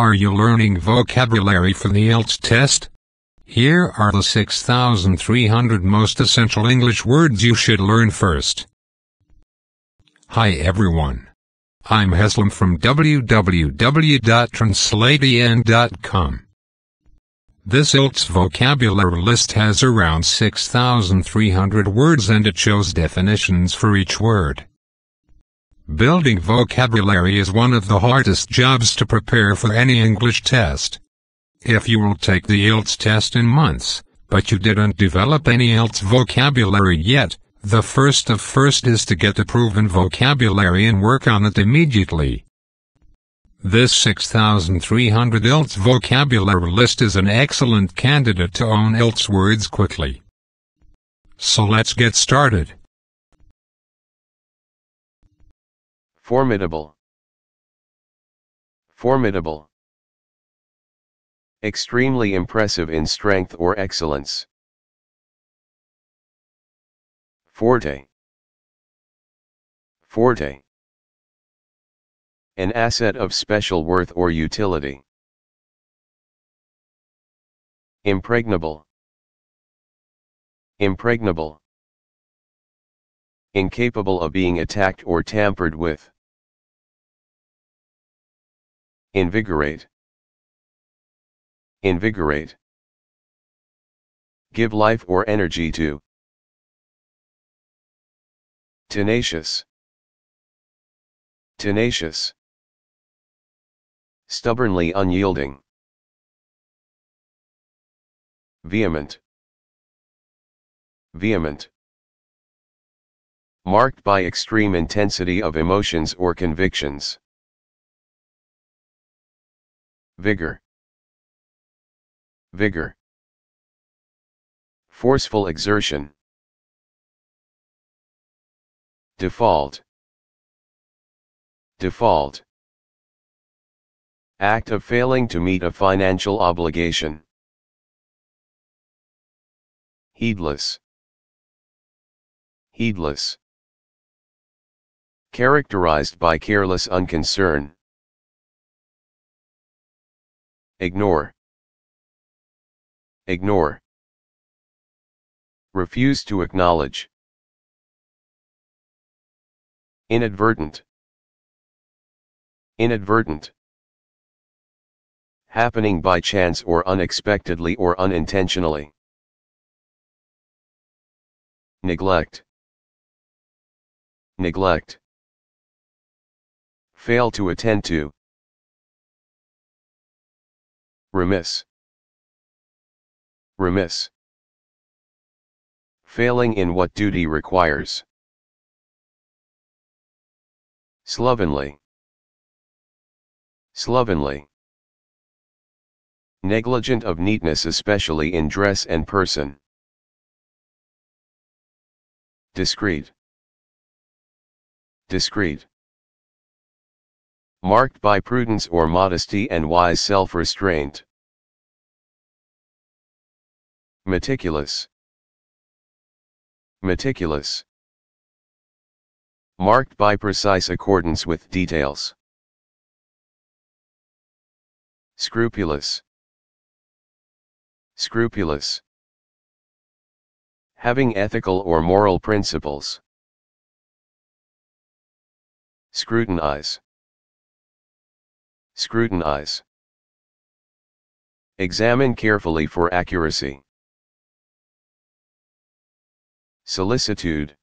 Are you learning vocabulary for the IELTS test? Here are the 6,300 most essential English words you should learn first. Hi everyone. I'm Heslam from www.translatean.com. This ILTS vocabulary list has around 6,300 words and it shows definitions for each word. Building vocabulary is one of the hardest jobs to prepare for any English test. If you will take the IELTS test in months, but you didn't develop any IELTS vocabulary yet, the first of first is to get the proven vocabulary and work on it immediately. This 6,300 IELTS vocabulary list is an excellent candidate to own IELTS words quickly. So let's get started. Formidable. Formidable. Extremely impressive in strength or excellence. Forte. Forte. An asset of special worth or utility. Impregnable. Impregnable. Incapable of being attacked or tampered with. Invigorate. Invigorate. Give life or energy to. Tenacious. Tenacious. Stubbornly unyielding. Vehement. Vehement. Marked by extreme intensity of emotions or convictions. Vigor. Vigor. Forceful exertion. Default. Default. Act of failing to meet a financial obligation. Heedless. Heedless. Characterized by careless unconcern. Ignore. Ignore. Refuse to acknowledge. Inadvertent. Inadvertent. Happening by chance or unexpectedly or unintentionally. Neglect. Neglect. Fail to attend to, Remiss. Remiss. Failing in what duty requires. Slovenly. Slovenly. Negligent of neatness especially in dress and person. Discreet. Discreet marked by prudence or modesty and wise self-restraint. Meticulous. Meticulous. Marked by precise accordance with details. Scrupulous. Scrupulous. Having ethical or moral principles. Scrutinize. Scrutinize. Examine carefully for accuracy. Solicitude.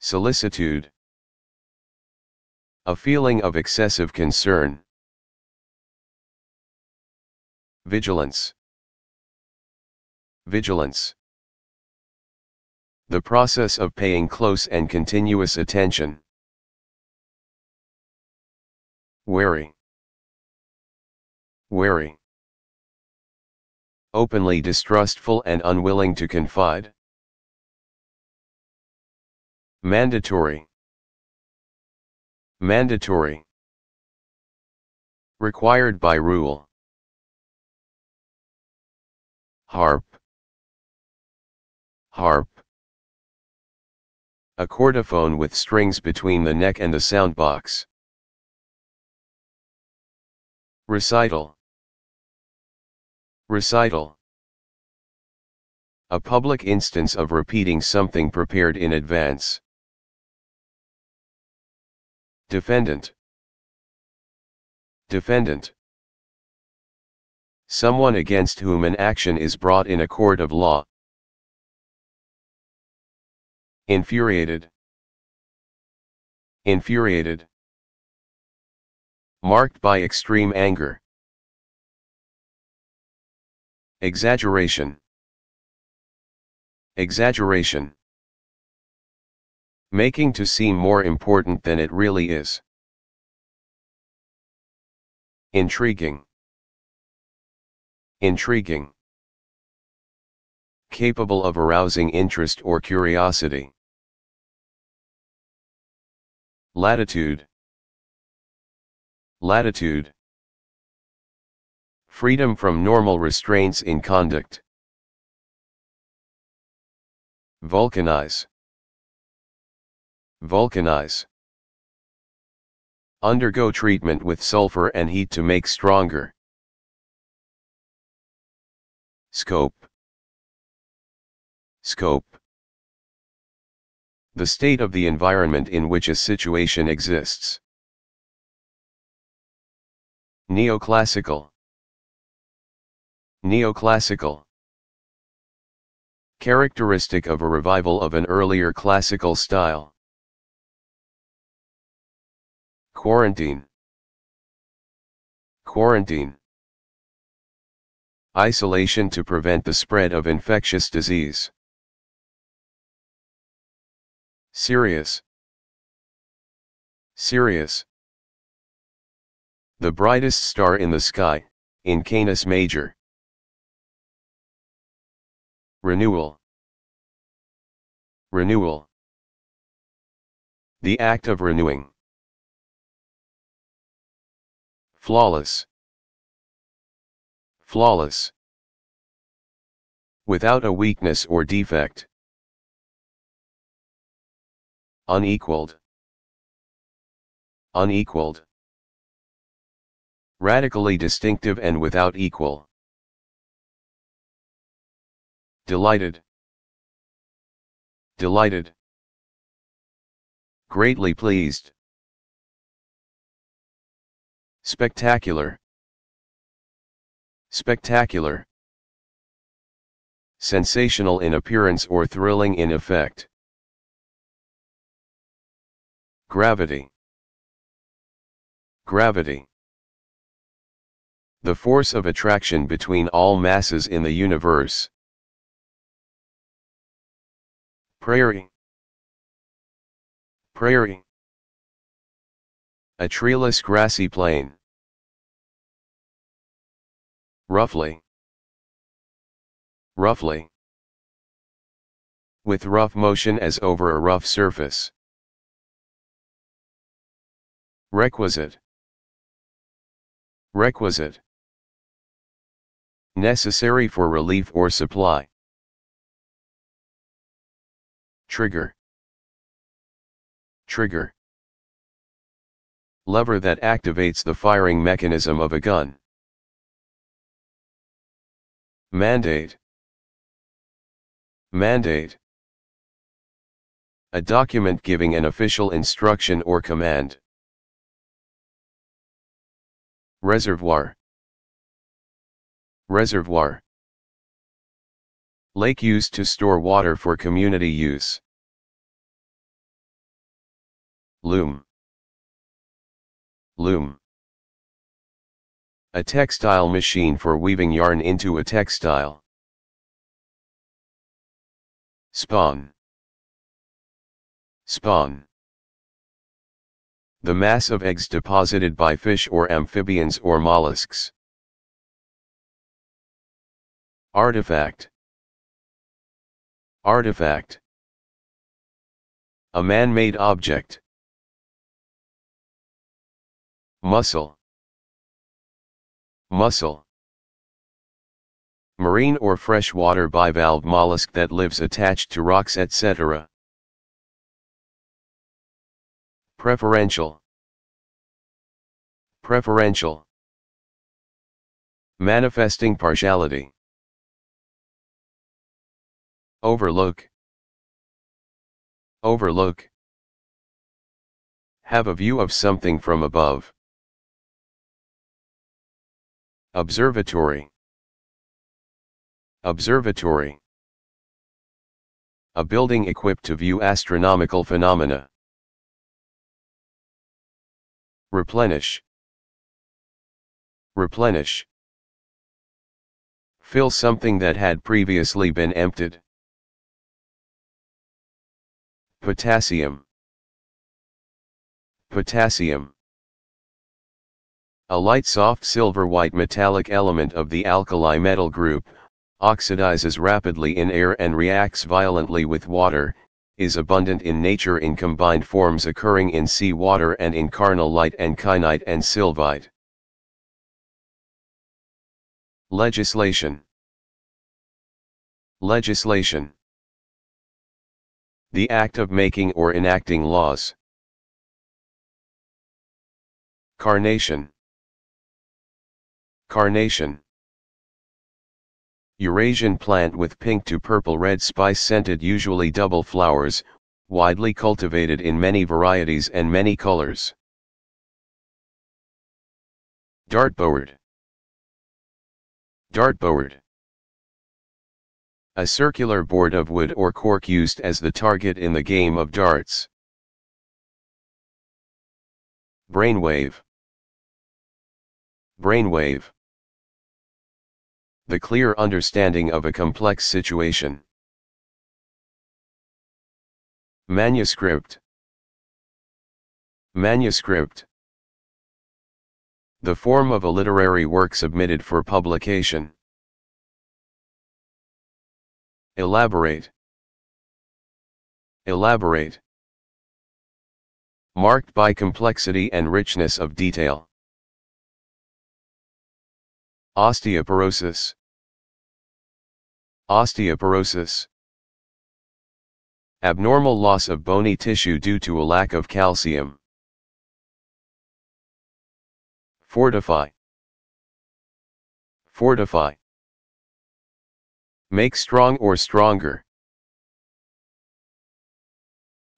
Solicitude. A feeling of excessive concern. Vigilance. Vigilance. The process of paying close and continuous attention. Wearing. Wearing. Openly distrustful and unwilling to confide. Mandatory. Mandatory. Required by rule. Harp. Harp. A chordophone with strings between the neck and the soundbox. Recital Recital A public instance of repeating something prepared in advance. Defendant Defendant Someone against whom an action is brought in a court of law. Infuriated Infuriated marked by extreme anger. Exaggeration. Exaggeration. Making to seem more important than it really is. Intriguing. Intriguing. Capable of arousing interest or curiosity. Latitude. Latitude Freedom from normal restraints in conduct. Vulcanize Vulcanize Undergo treatment with sulfur and heat to make stronger. Scope Scope The state of the environment in which a situation exists. Neoclassical. Neoclassical. Characteristic of a revival of an earlier classical style. Quarantine. Quarantine. Isolation to prevent the spread of infectious disease. Serious. Serious the brightest star in the sky, in Canis Major. Renewal Renewal The act of renewing. Flawless Flawless Without a weakness or defect. Unequaled Unequaled radically distinctive and without equal. Delighted. Delighted. Greatly pleased. Spectacular. Spectacular. Sensational in appearance or thrilling in effect. Gravity. Gravity the force of attraction between all masses in the universe. Prairie Prairie A treeless grassy plain. Roughly Roughly With rough motion as over a rough surface. Requisite Requisite necessary for relief or supply. Trigger Trigger Lever that activates the firing mechanism of a gun. Mandate Mandate A document giving an official instruction or command. Reservoir Reservoir Lake used to store water for community use. Loom Loom A textile machine for weaving yarn into a textile. Spawn Spawn The mass of eggs deposited by fish or amphibians or mollusks. Artifact Artifact A man-made object Muscle Mussel Marine or freshwater bivalve mollusk that lives attached to rocks etc. Preferential Preferential Manifesting partiality Overlook. Overlook. Have a view of something from above. Observatory. Observatory. A building equipped to view astronomical phenomena. Replenish. Replenish. Fill something that had previously been emptied. Potassium Potassium A light soft silver-white metallic element of the alkali metal group, oxidizes rapidly in air and reacts violently with water, is abundant in nature in combined forms occurring in sea water and in carnalite and kyanite and sylvite. Legislation Legislation the act of making or enacting laws. Carnation Carnation Eurasian plant with pink to purple red spice-scented usually double flowers, widely cultivated in many varieties and many colors. Dartboard Dartboard a circular board of wood or cork used as the target in the game of darts. Brainwave Brainwave The clear understanding of a complex situation. Manuscript Manuscript The form of a literary work submitted for publication. Elaborate. Elaborate. Marked by complexity and richness of detail. Osteoporosis. Osteoporosis. Abnormal loss of bony tissue due to a lack of calcium. Fortify. Fortify. Make strong or stronger.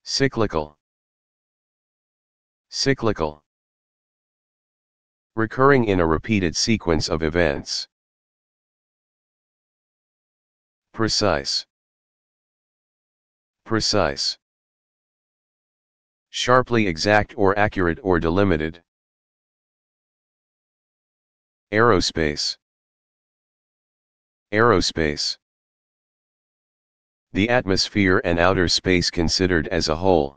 Cyclical. Cyclical. Recurring in a repeated sequence of events. Precise. Precise. Sharply exact or accurate or delimited. Aerospace. Aerospace the atmosphere and outer space considered as a whole.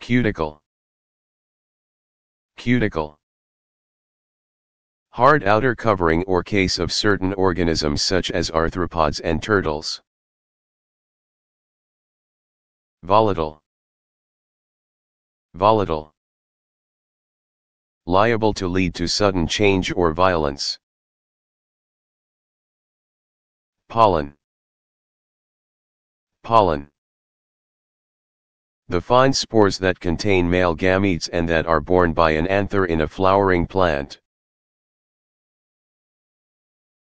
Cuticle Cuticle Hard outer covering or case of certain organisms such as arthropods and turtles. Volatile Volatile Liable to lead to sudden change or violence. Pollen. Pollen. The fine spores that contain male gametes and that are borne by an anther in a flowering plant.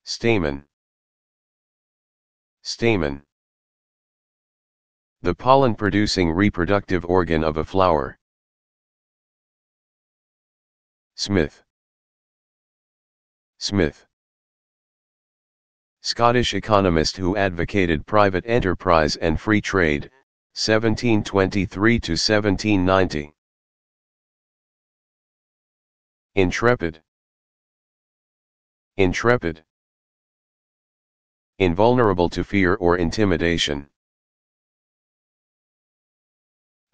Stamen. Stamen. The pollen-producing reproductive organ of a flower. Smith. Smith. Scottish economist who advocated private enterprise and free trade, 1723 to 1790. Intrepid. Intrepid. Invulnerable to fear or intimidation.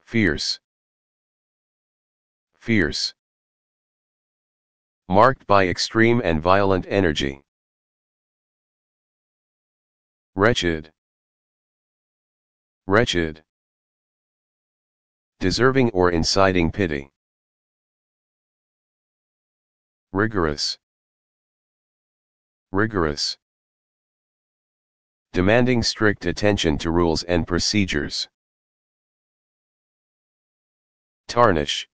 Fierce. Fierce. Marked by extreme and violent energy. Wretched. Wretched. Deserving or inciting pity. Rigorous. Rigorous. Demanding strict attention to rules and procedures. Tarnish.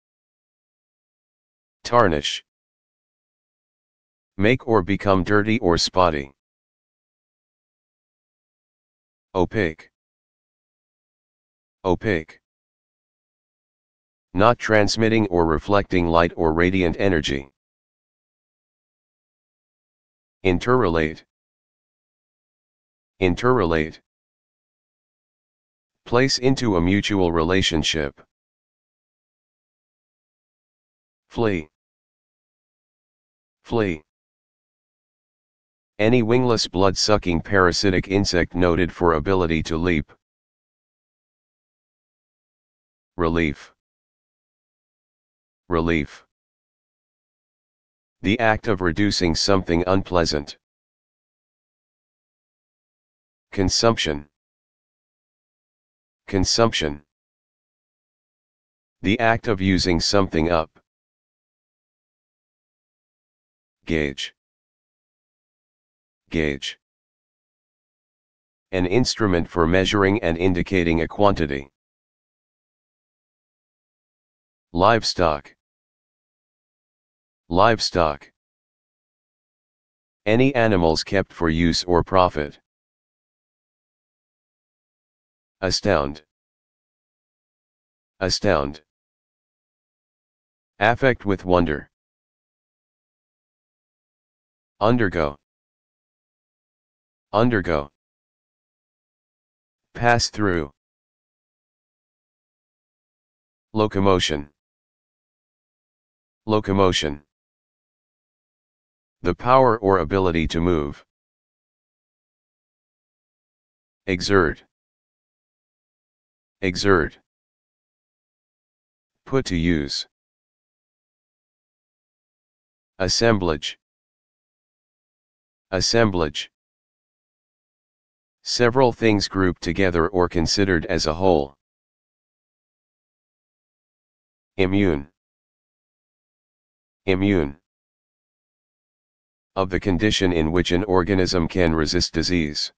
Tarnish. Make or become dirty or spotty. Opaque. Opaque. Not transmitting or reflecting light or radiant energy. Interrelate. Interrelate. Place into a mutual relationship. Flee. Flee. Any wingless blood-sucking parasitic insect noted for ability to leap. Relief. Relief. The act of reducing something unpleasant. Consumption. Consumption. The act of using something up. Gauge gauge. An instrument for measuring and indicating a quantity. Livestock. Livestock. Any animals kept for use or profit. Astound. Astound. Affect with wonder. Undergo. Undergo. Pass through. Locomotion. Locomotion. The power or ability to move. Exert. Exert. Put to use. Assemblage. Assemblage. Several things grouped together or considered as a whole. Immune. Immune. Of the condition in which an organism can resist disease.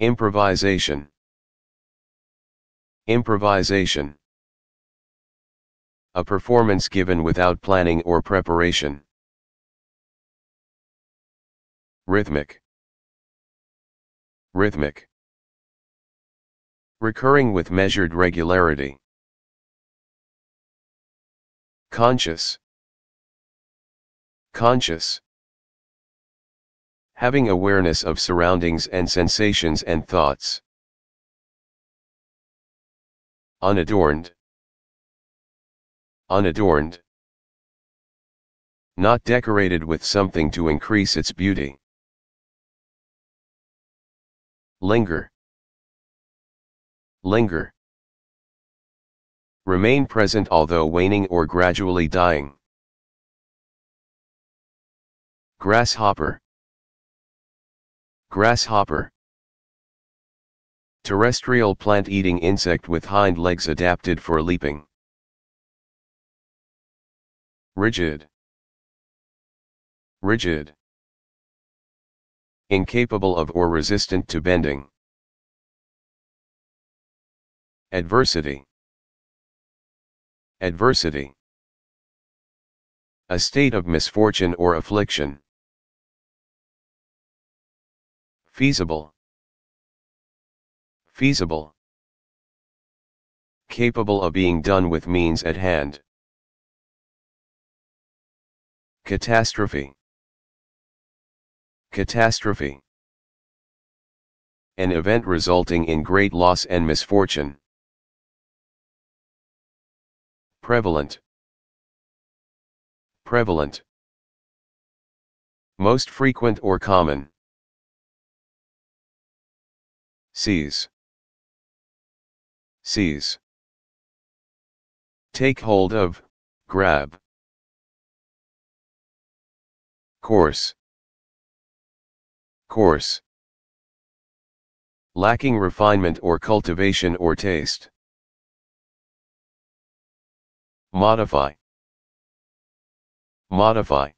Improvisation. Improvisation. A performance given without planning or preparation. Rhythmic. Rhythmic. Recurring with measured regularity. Conscious. Conscious. Having awareness of surroundings and sensations and thoughts. Unadorned. Unadorned. Not decorated with something to increase its beauty. Linger. Linger. Remain present although waning or gradually dying. Grasshopper. Grasshopper. Terrestrial plant-eating insect with hind legs adapted for leaping. Rigid. Rigid incapable of or resistant to bending. Adversity Adversity A state of misfortune or affliction. Feasible Feasible Capable of being done with means at hand. Catastrophe Catastrophe. An event resulting in great loss and misfortune. Prevalent. Prevalent. Most frequent or common. Seize. Seize. Take hold of, grab. Course coarse. Lacking refinement or cultivation or taste. Modify. Modify.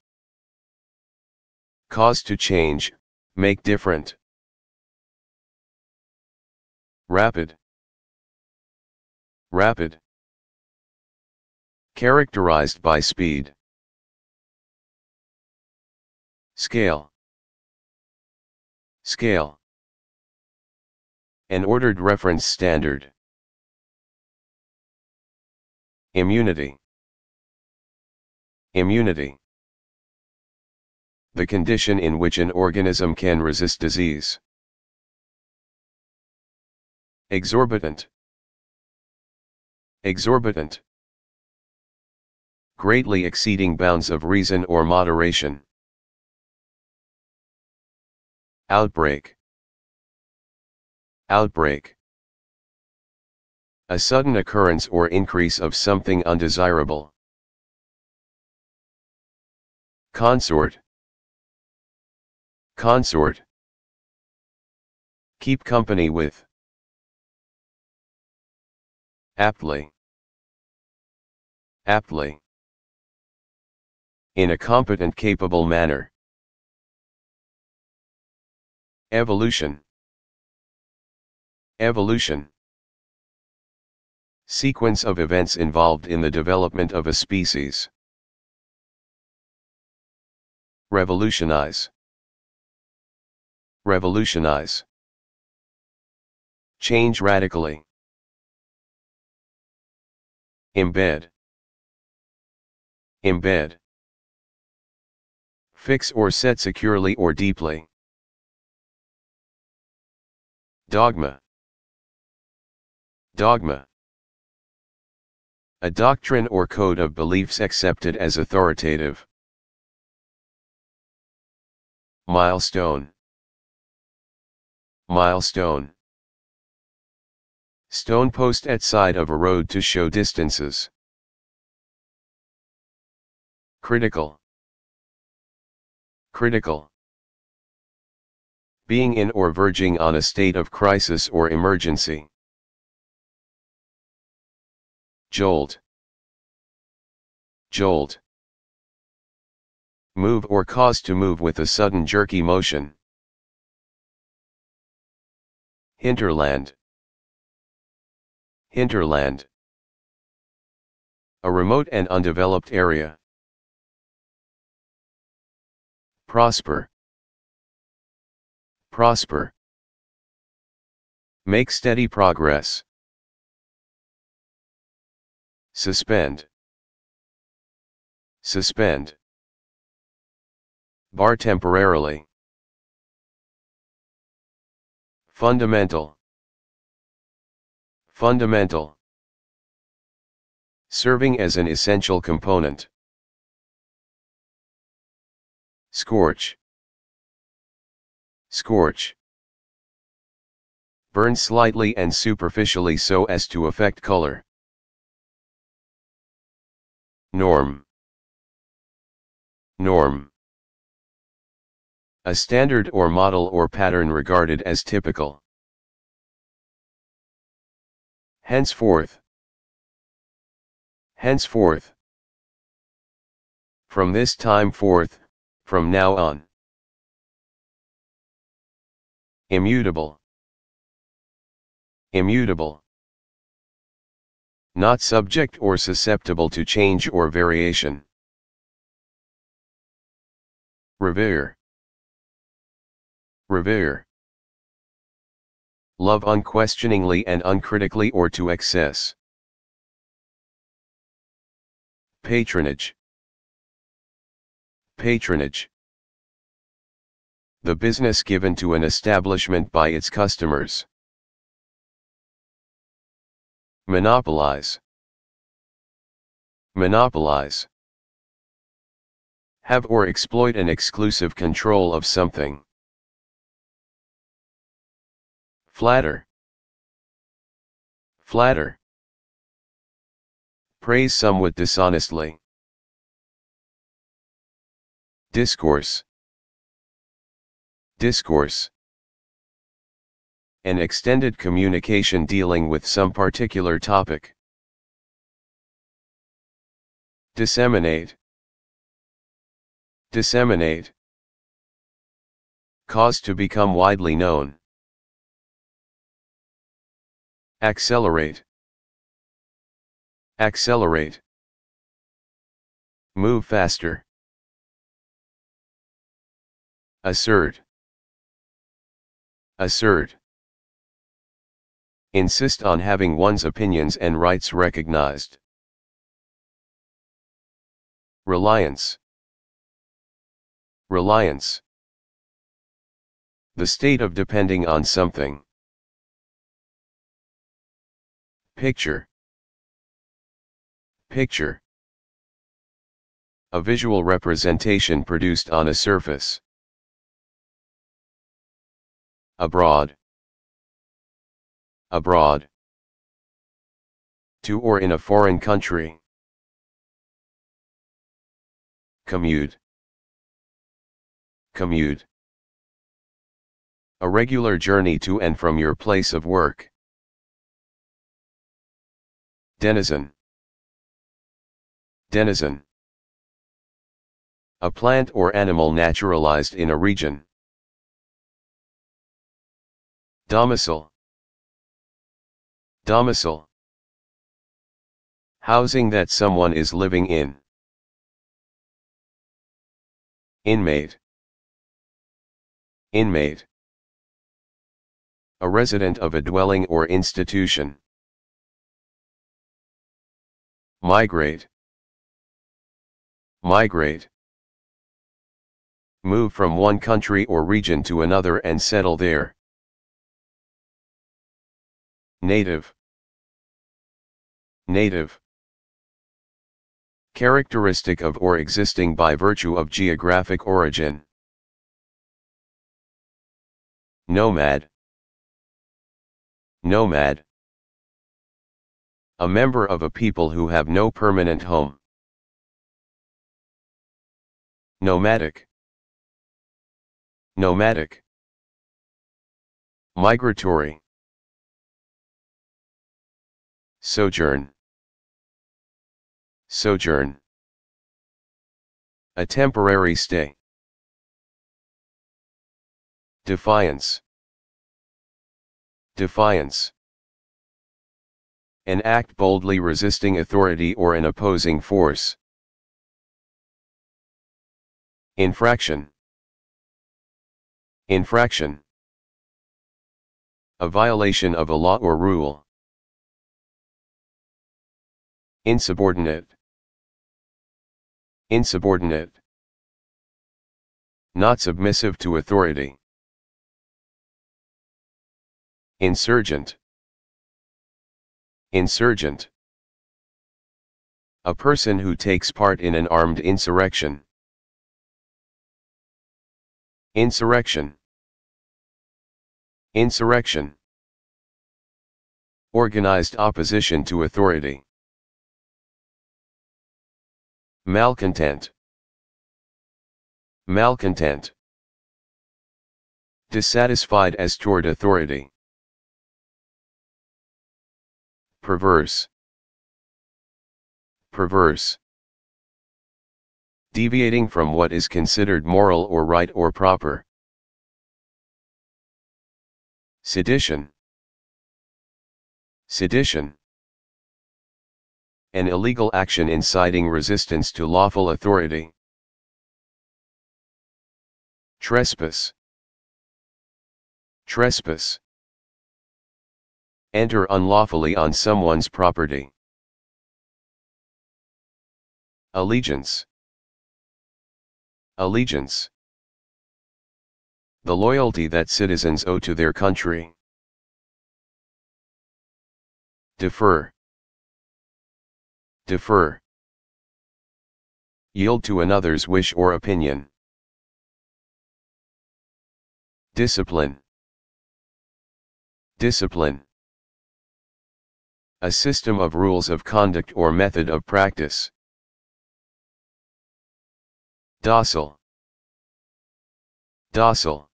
Cause to change, make different. Rapid. Rapid. Characterized by speed. Scale. Scale. An ordered reference standard. Immunity. Immunity. The condition in which an organism can resist disease. Exorbitant. Exorbitant. Greatly exceeding bounds of reason or moderation. Outbreak. Outbreak. A sudden occurrence or increase of something undesirable. Consort. Consort. Keep company with. Aptly. Aptly. In a competent capable manner. Evolution. Evolution. Sequence of events involved in the development of a species. Revolutionize. Revolutionize. Change radically. Embed. Embed. Fix or set securely or deeply. Dogma Dogma A doctrine or code of beliefs accepted as authoritative. Milestone Milestone Stone post at side of a road to show distances. Critical Critical being in or verging on a state of crisis or emergency. Jolt. Jolt. Move or cause to move with a sudden jerky motion. Hinterland. Hinterland. A remote and undeveloped area. Prosper prosper. Make steady progress. Suspend. Suspend. Bar temporarily. Fundamental. Fundamental. Serving as an essential component. Scorch. Scorch. Burn slightly and superficially so as to affect color. Norm. Norm. A standard or model or pattern regarded as typical. Henceforth. Henceforth. From this time forth, from now on. Immutable. Immutable. Not subject or susceptible to change or variation. Revere. Revere. Love unquestioningly and uncritically or to excess. Patronage. Patronage the business given to an establishment by its customers. Monopolize. Monopolize. Have or exploit an exclusive control of something. Flatter. Flatter. Praise somewhat dishonestly. Discourse. Discourse An extended communication dealing with some particular topic. Disseminate Disseminate Cause to become widely known. Accelerate Accelerate Move faster. Assert. Assert. Insist on having one's opinions and rights recognized. Reliance. Reliance. The state of depending on something. Picture. Picture. A visual representation produced on a surface abroad abroad to or in a foreign country commute commute a regular journey to and from your place of work denizen denizen a plant or animal naturalized in a region Domicile. Domicile. Housing that someone is living in. Inmate. Inmate. A resident of a dwelling or institution. Migrate. Migrate. Move from one country or region to another and settle there. Native. Native. Characteristic of or existing by virtue of geographic origin. Nomad. Nomad. A member of a people who have no permanent home. Nomadic. Nomadic. Migratory. Sojourn. Sojourn. A temporary stay. Defiance. Defiance. An act boldly resisting authority or an opposing force. Infraction. Infraction. A violation of a law or rule. Insubordinate. Insubordinate. Not submissive to authority. Insurgent. Insurgent. A person who takes part in an armed insurrection. Insurrection. Insurrection. Organized opposition to authority. Malcontent. Malcontent. Dissatisfied as toward authority. Perverse. Perverse. Deviating from what is considered moral or right or proper. Sedition. Sedition an illegal action inciting resistance to lawful authority. Trespass Trespass Enter unlawfully on someone's property. Allegiance Allegiance The loyalty that citizens owe to their country. Defer Defer. Yield to another's wish or opinion. Discipline. Discipline. A system of rules of conduct or method of practice. Docile. Docile.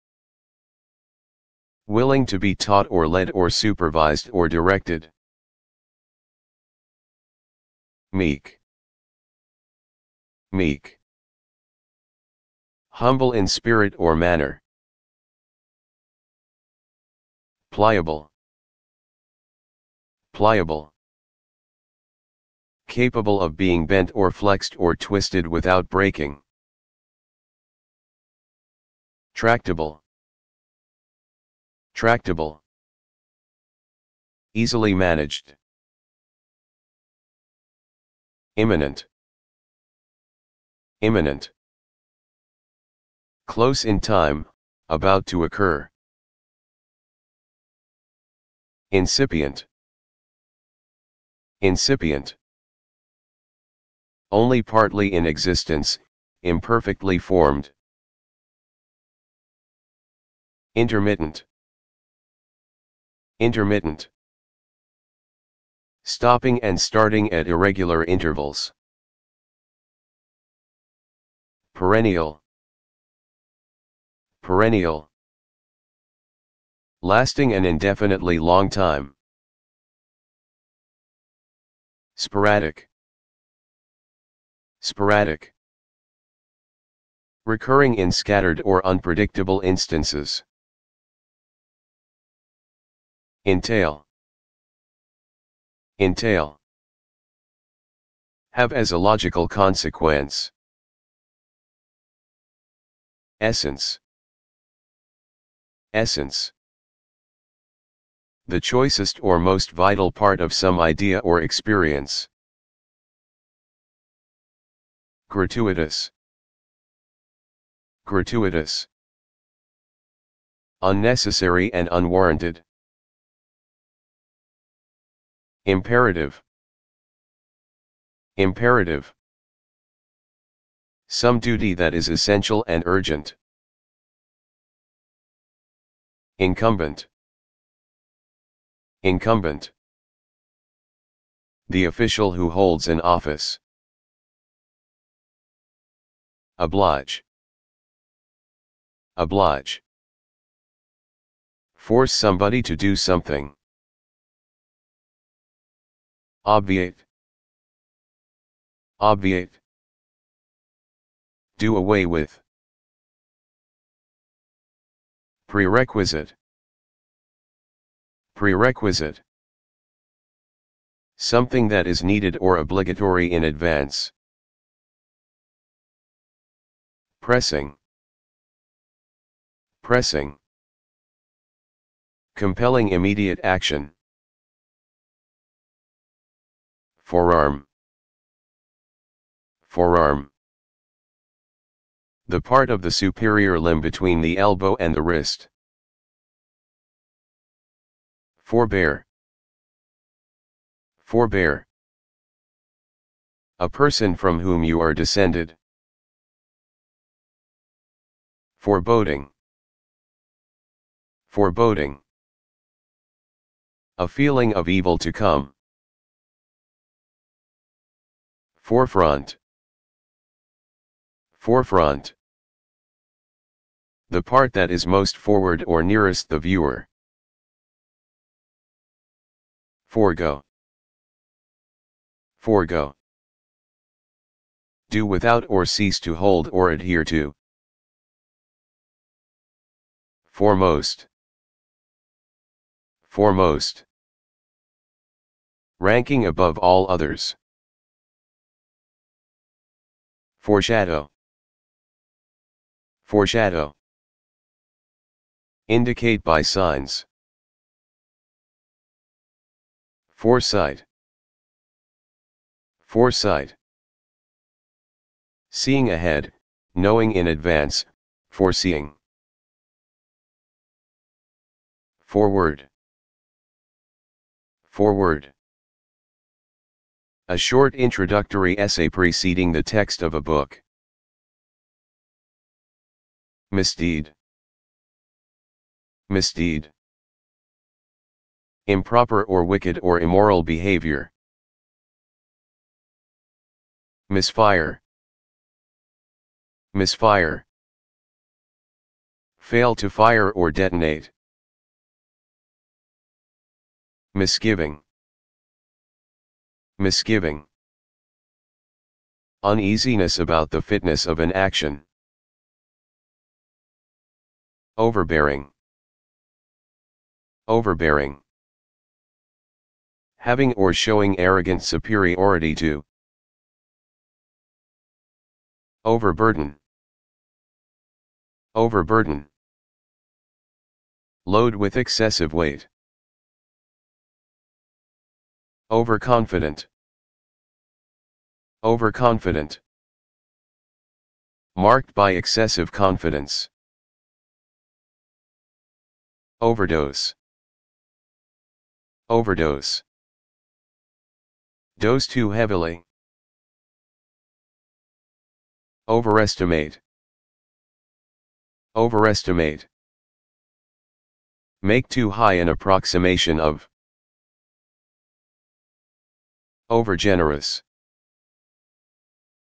Willing to be taught or led or supervised or directed meek. Meek. Humble in spirit or manner. Pliable. Pliable. Capable of being bent or flexed or twisted without breaking. Tractable. Tractable. Easily managed. Imminent. Imminent. Close in time, about to occur. Incipient. Incipient. Only partly in existence, imperfectly formed. Intermittent. Intermittent stopping and starting at irregular intervals. Perennial Perennial Lasting an indefinitely long time. Sporadic Sporadic Recurring in scattered or unpredictable instances. Entail Entail. Have as a logical consequence. Essence. Essence. The choicest or most vital part of some idea or experience. Gratuitous. Gratuitous. Unnecessary and unwarranted. Imperative. Imperative. Some duty that is essential and urgent. Incumbent. Incumbent. The official who holds an office. Oblige. Oblige. Force somebody to do something. Obviate. Obviate. Do away with. Prerequisite. Prerequisite. Something that is needed or obligatory in advance. Pressing. Pressing. Compelling immediate action. Forearm. Forearm. The part of the superior limb between the elbow and the wrist. Forbear. forebear, A person from whom you are descended. Foreboding. Foreboding. A feeling of evil to come. Forefront. Forefront. The part that is most forward or nearest the viewer. Forego. Forego. Do without or cease to hold or adhere to. Foremost. Foremost. Ranking above all others. Foreshadow. Foreshadow. Indicate by signs. Foresight. Foresight. Seeing ahead, knowing in advance, foreseeing. Forward. Forward. A short introductory essay preceding the text of a book. Misdeed. Misdeed. Improper or wicked or immoral behavior. Misfire. Misfire. Fail to fire or detonate. Misgiving. Misgiving. Uneasiness about the fitness of an action. Overbearing. Overbearing. Having or showing arrogant superiority to. Overburden. Overburden. Load with excessive weight. Overconfident. Overconfident. Marked by excessive confidence. Overdose. Overdose. Dose too heavily. Overestimate. Overestimate. Make too high an approximation of. Overgenerous.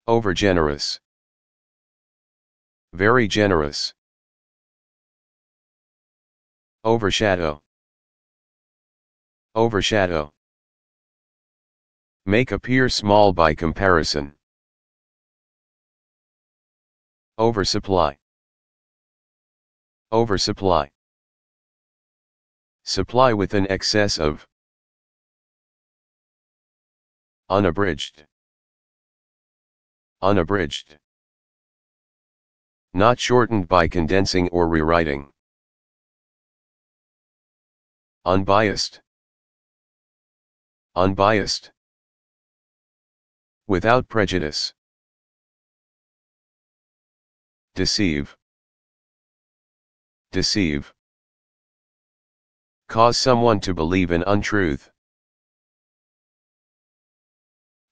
Overgenerous. Very generous. Overshadow. Overshadow. Make appear small by comparison. Oversupply. Oversupply. Supply with an excess of. Unabridged unabridged. Not shortened by condensing or rewriting. Unbiased. Unbiased. Without prejudice. Deceive. Deceive. Cause someone to believe an untruth.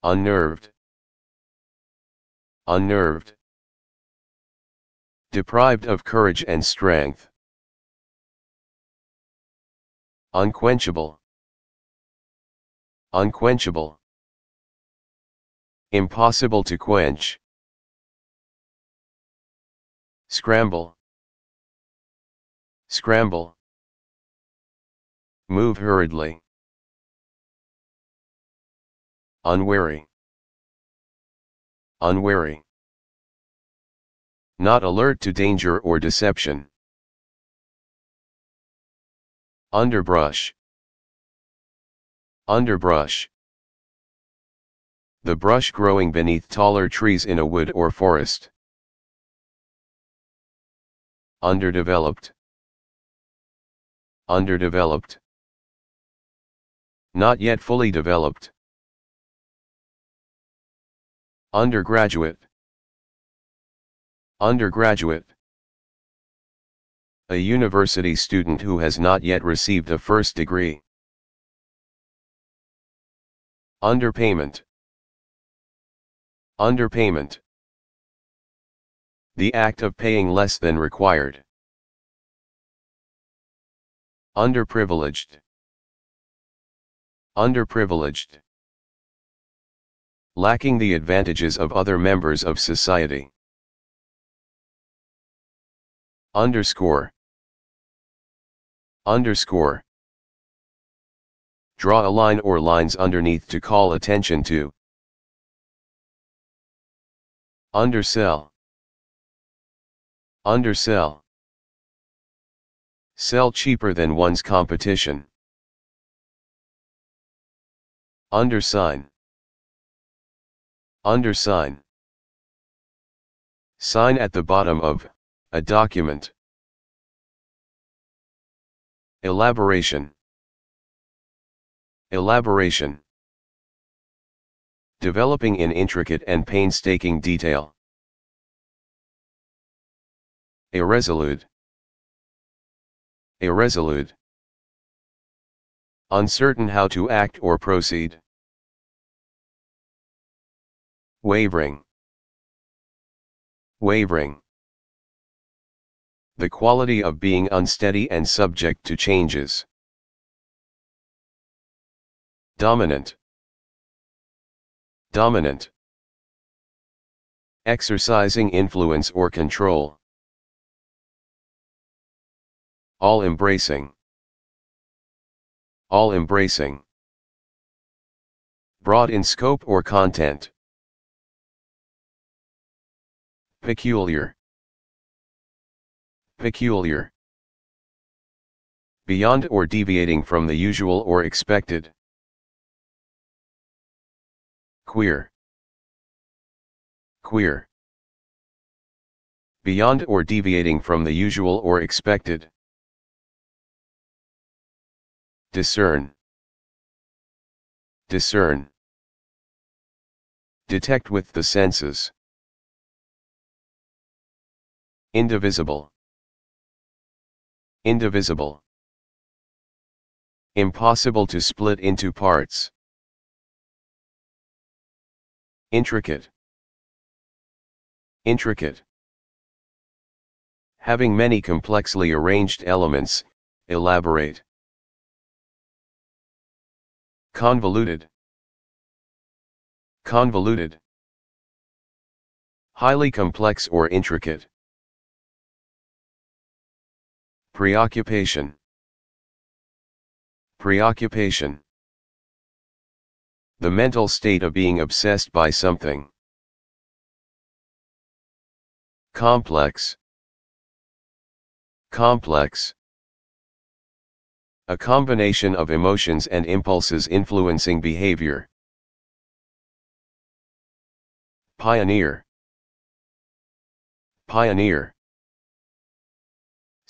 Unnerved unnerved, deprived of courage and strength, unquenchable, unquenchable, impossible to quench, scramble, scramble, move hurriedly, unwary, unwary. Not alert to danger or deception. Underbrush. Underbrush. The brush growing beneath taller trees in a wood or forest. Underdeveloped. Underdeveloped. Not yet fully developed. Undergraduate. Undergraduate. A university student who has not yet received a first degree. Underpayment. Underpayment. The act of paying less than required. Underprivileged. Underprivileged lacking the advantages of other members of society. Underscore. Underscore. Draw a line or lines underneath to call attention to. Undersell. Undersell. Sell cheaper than one's competition. Undersign. Undersign. Sign at the bottom of a document. Elaboration. Elaboration. Developing in intricate and painstaking detail. Irresolute. Irresolute. Uncertain how to act or proceed. Wavering. Wavering. The quality of being unsteady and subject to changes. Dominant. Dominant. Exercising influence or control. All embracing. All embracing. Broad in scope or content. Peculiar. Peculiar. Beyond or deviating from the usual or expected. Queer. Queer. Beyond or deviating from the usual or expected. Discern. Discern. Detect with the senses. Indivisible. Indivisible. Impossible to split into parts. Intricate. Intricate. Having many complexly arranged elements, elaborate. Convoluted. Convoluted. Highly complex or intricate. Preoccupation. Preoccupation. The mental state of being obsessed by something. Complex. Complex. A combination of emotions and impulses influencing behavior. Pioneer. Pioneer.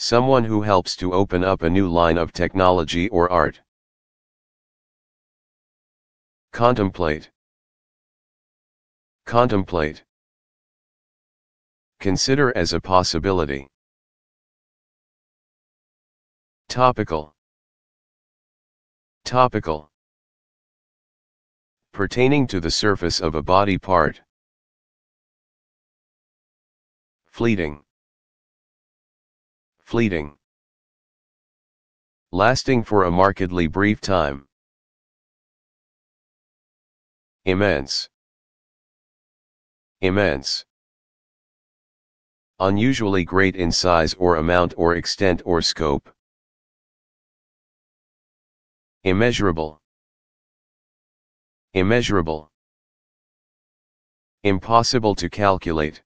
Someone who helps to open up a new line of technology or art. Contemplate. Contemplate. Consider as a possibility. Topical. Topical. Pertaining to the surface of a body part. Fleeting fleeting, lasting for a markedly brief time, immense, immense, unusually great in size or amount or extent or scope, immeasurable, immeasurable, impossible to calculate,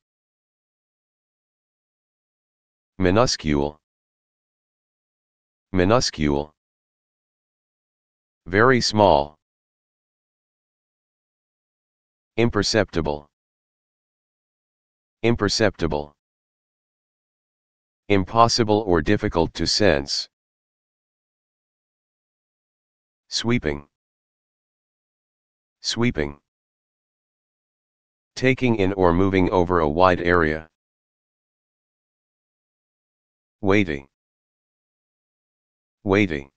Minuscule. Minuscule. Very small. Imperceptible. Imperceptible. Impossible or difficult to sense. Sweeping. Sweeping. Taking in or moving over a wide area. Waiting. Waiting.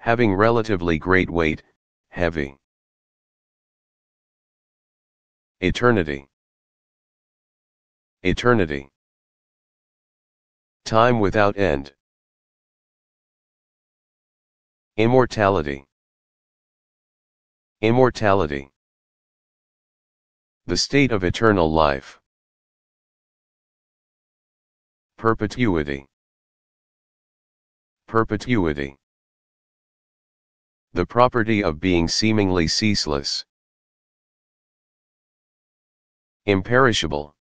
Having relatively great weight, heavy. Eternity. Eternity. Time without end. Immortality. Immortality. The state of eternal life. Perpetuity. Perpetuity. The property of being seemingly ceaseless. Imperishable.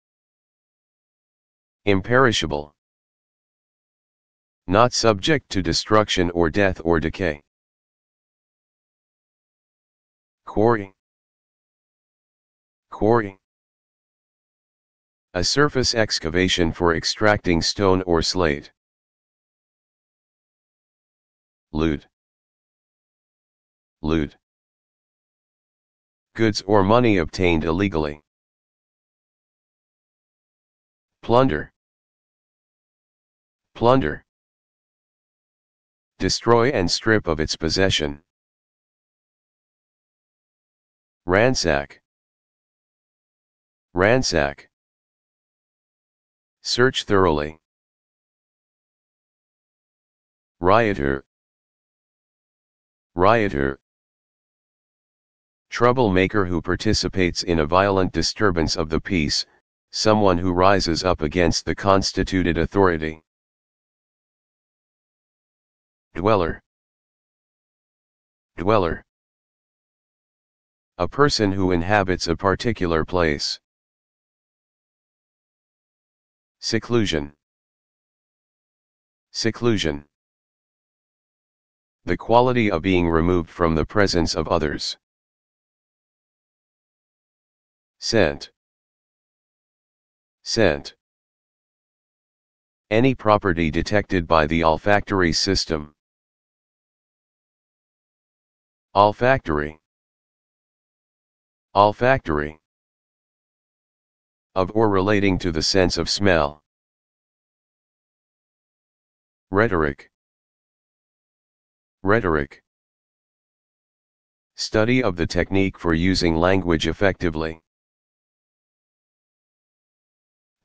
Imperishable. Not subject to destruction or death or decay. Quarry. Quarry. A surface excavation for extracting stone or slate. Loot. Loot. Goods or money obtained illegally. Plunder. Plunder. Destroy and strip of its possession. Ransack. Ransack. Search thoroughly. Rioter. Rioter. Troublemaker who participates in a violent disturbance of the peace, someone who rises up against the constituted authority. Dweller. Dweller. A person who inhabits a particular place. Seclusion Seclusion The quality of being removed from the presence of others. Scent Scent Any property detected by the olfactory system. Olfactory Olfactory of or relating to the sense of smell. Rhetoric Rhetoric Study of the technique for using language effectively.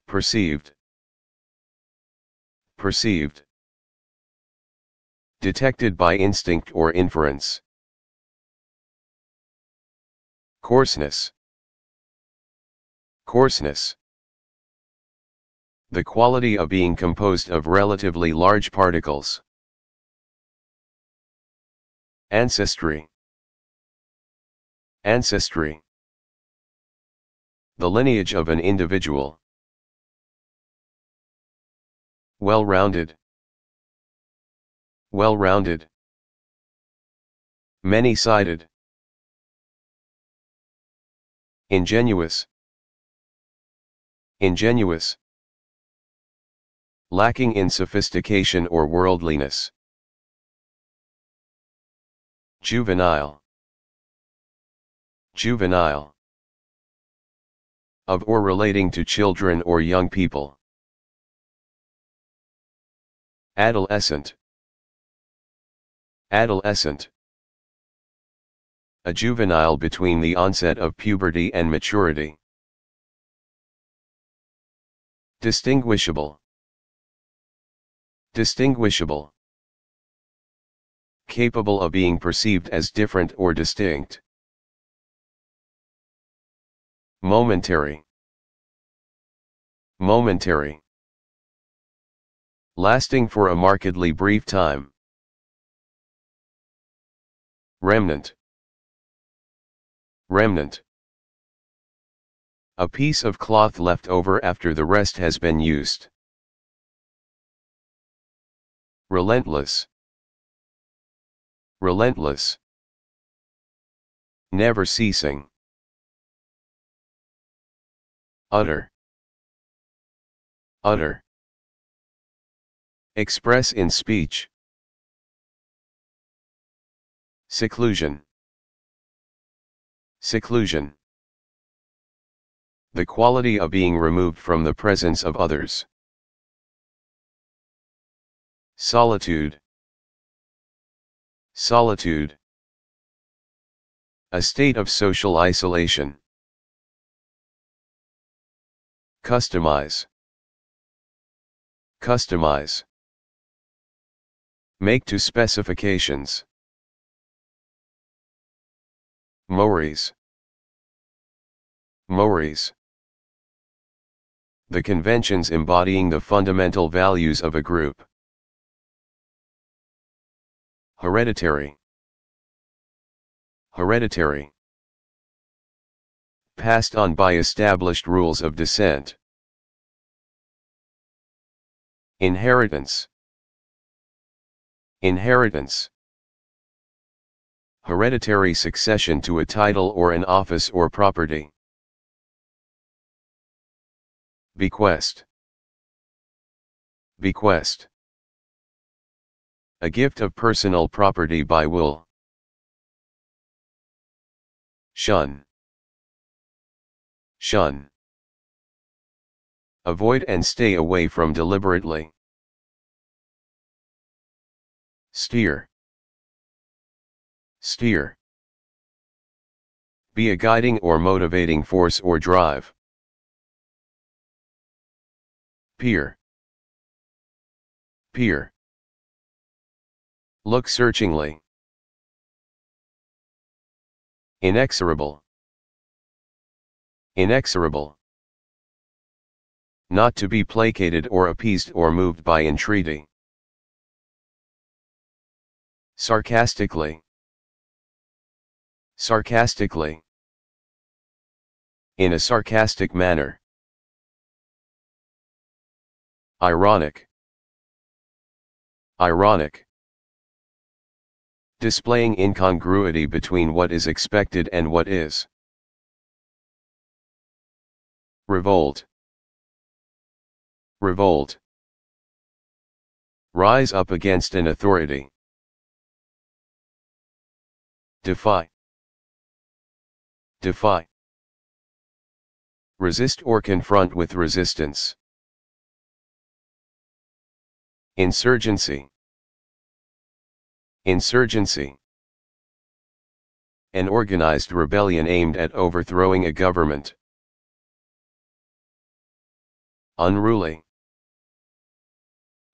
Perceived Perceived Detected by instinct or inference. Coarseness Coarseness The quality of being composed of relatively large particles. Ancestry Ancestry The lineage of an individual. Well-rounded Well-rounded Many-sided Ingenuous Ingenuous. Lacking in sophistication or worldliness. Juvenile. Juvenile. Of or relating to children or young people. Adolescent. Adolescent. A juvenile between the onset of puberty and maturity. Distinguishable. Distinguishable. Capable of being perceived as different or distinct. Momentary. Momentary. Lasting for a markedly brief time. Remnant. Remnant a piece of cloth left over after the rest has been used. Relentless. Relentless. Never ceasing. Utter. Utter. Express in speech. Seclusion. Seclusion the quality of being removed from the presence of others. Solitude Solitude A state of social isolation. Customize Customize Make to specifications. Mores Mores the conventions embodying the fundamental values of a group. Hereditary Hereditary Passed on by established rules of descent. Inheritance Inheritance Hereditary succession to a title or an office or property. Bequest. Bequest. A gift of personal property by will. Shun. Shun. Avoid and stay away from deliberately. Steer. Steer. Be a guiding or motivating force or drive. Peer. Peer. Look searchingly. Inexorable. Inexorable. Not to be placated or appeased or moved by entreaty. Sarcastically. Sarcastically. In a sarcastic manner. Ironic. Ironic. Displaying incongruity between what is expected and what is. Revolt. Revolt. Rise up against an authority. Defy. Defy. Resist or confront with resistance. Insurgency Insurgency An organized rebellion aimed at overthrowing a government. Unruly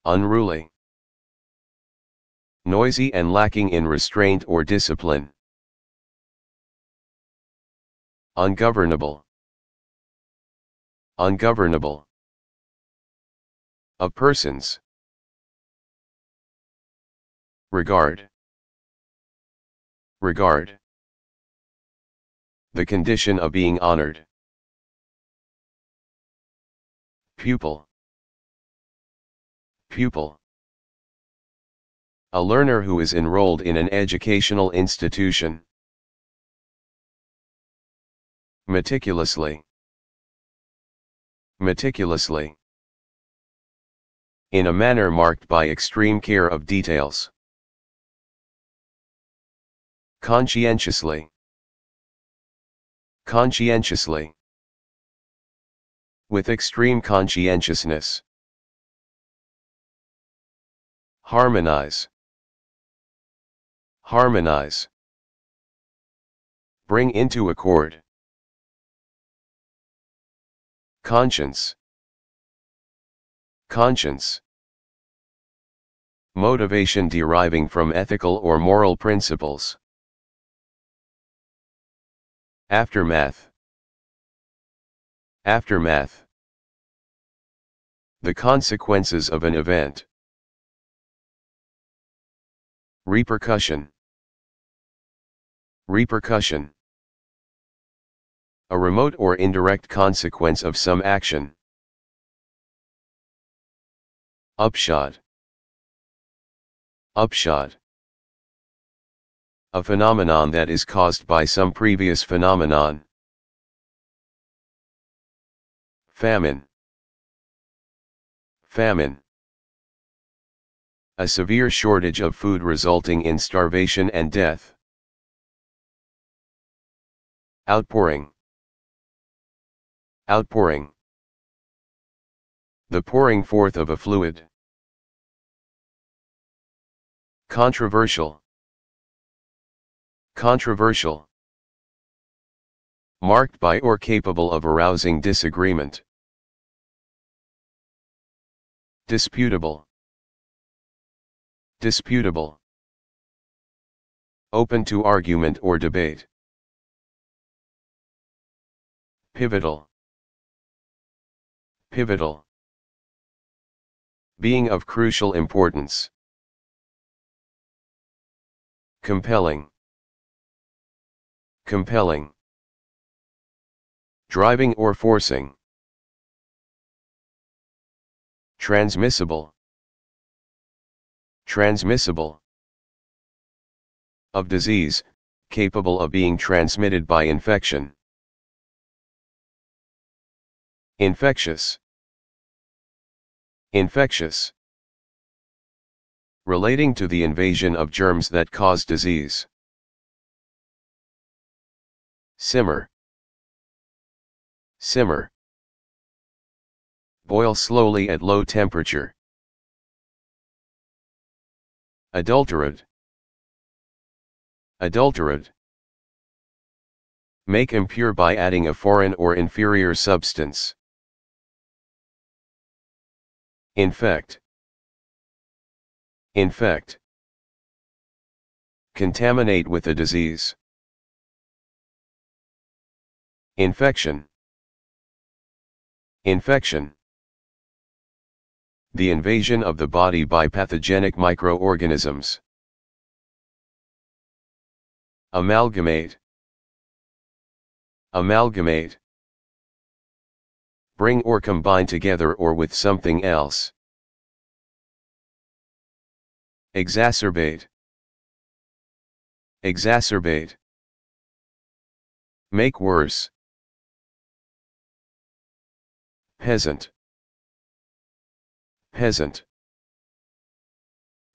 Unruly Noisy and lacking in restraint or discipline. Ungovernable Ungovernable A person's Regard. Regard. The condition of being honored. Pupil. Pupil. A learner who is enrolled in an educational institution. Meticulously. Meticulously. In a manner marked by extreme care of details. Conscientiously. Conscientiously. With extreme conscientiousness. Harmonize. Harmonize. Bring into accord. Conscience. Conscience. Motivation deriving from ethical or moral principles. Aftermath Aftermath The consequences of an event Repercussion Repercussion A remote or indirect consequence of some action. Upshot Upshot a phenomenon that is caused by some previous phenomenon. Famine Famine A severe shortage of food resulting in starvation and death. Outpouring Outpouring The pouring forth of a fluid. Controversial Controversial. Marked by or capable of arousing disagreement. Disputable. Disputable. Open to argument or debate. Pivotal. Pivotal. Being of crucial importance. Compelling compelling, driving or forcing, transmissible, transmissible, of disease, capable of being transmitted by infection, infectious, infectious, relating to the invasion of germs that cause disease. Simmer. Simmer. Boil slowly at low temperature. Adulterate. Adulterate. Make impure by adding a foreign or inferior substance. Infect. Infect. Contaminate with a disease. Infection. Infection. The invasion of the body by pathogenic microorganisms. Amalgamate. Amalgamate. Bring or combine together or with something else. Exacerbate. Exacerbate. Make worse. Peasant. Peasant.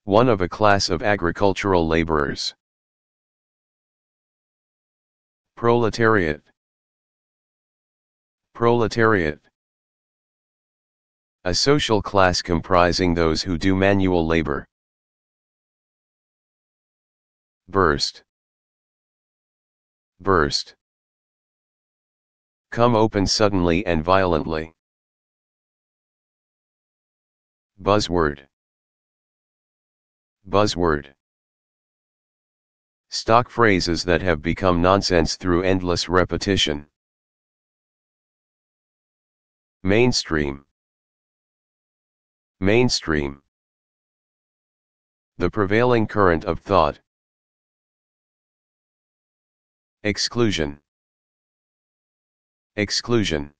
One of a class of agricultural laborers. Proletariat. Proletariat. A social class comprising those who do manual labor. Burst. Burst. Come open suddenly and violently. Buzzword Buzzword Stock phrases that have become nonsense through endless repetition. Mainstream Mainstream The prevailing current of thought. Exclusion Exclusion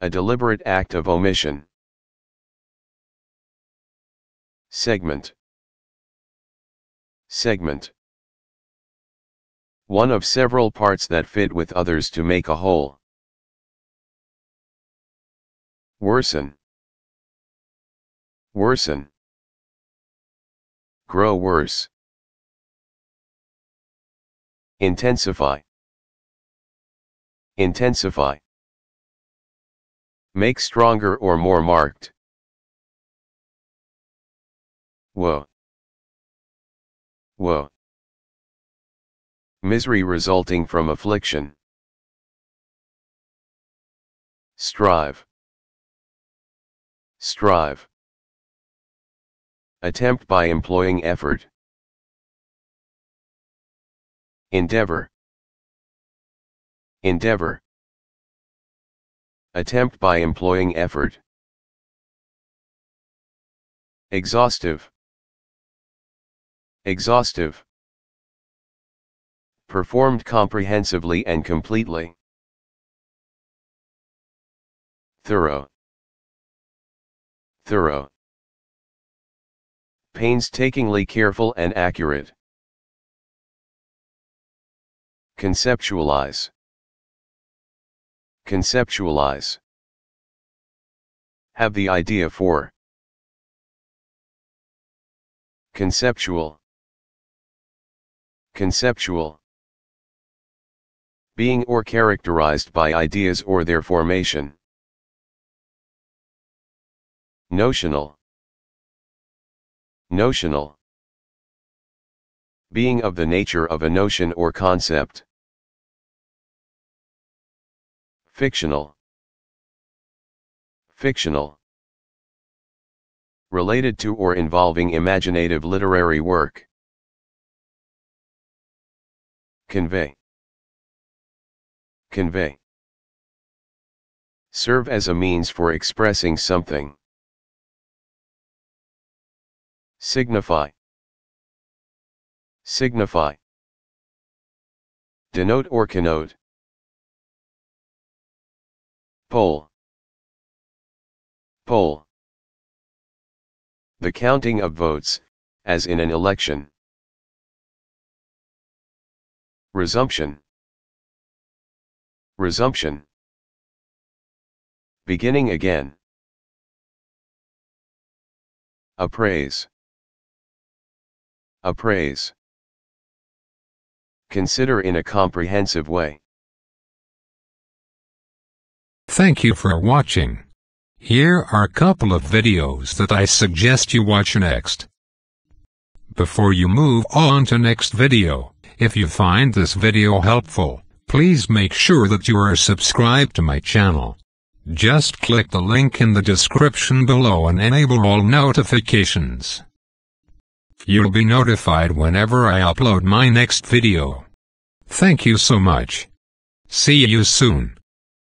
A deliberate act of omission. Segment Segment One of several parts that fit with others to make a whole. Worsen Worsen Grow worse Intensify Intensify Make stronger or more marked. Woe. Woe. Misery resulting from affliction. Strive. Strive. Attempt by employing effort. Endeavor. Endeavor. Attempt by employing effort. Exhaustive. Exhaustive. Performed comprehensively and completely. Thorough. Thorough. Painstakingly careful and accurate. Conceptualize. Conceptualize. Have the idea for. Conceptual. Conceptual Being or characterized by ideas or their formation. Notional Notional Being of the nature of a notion or concept. Fictional Fictional Related to or involving imaginative literary work. Convey. Convey. Serve as a means for expressing something. Signify. Signify. Denote or connote. Poll. Poll. The counting of votes, as in an election. Resumption. Resumption. Beginning again. Appraise. Appraise. Consider in a comprehensive way. Thank you for watching. Here are a couple of videos that I suggest you watch next. Before you move on to next video. If you find this video helpful, please make sure that you are subscribed to my channel. Just click the link in the description below and enable all notifications. You'll be notified whenever I upload my next video. Thank you so much. See you soon.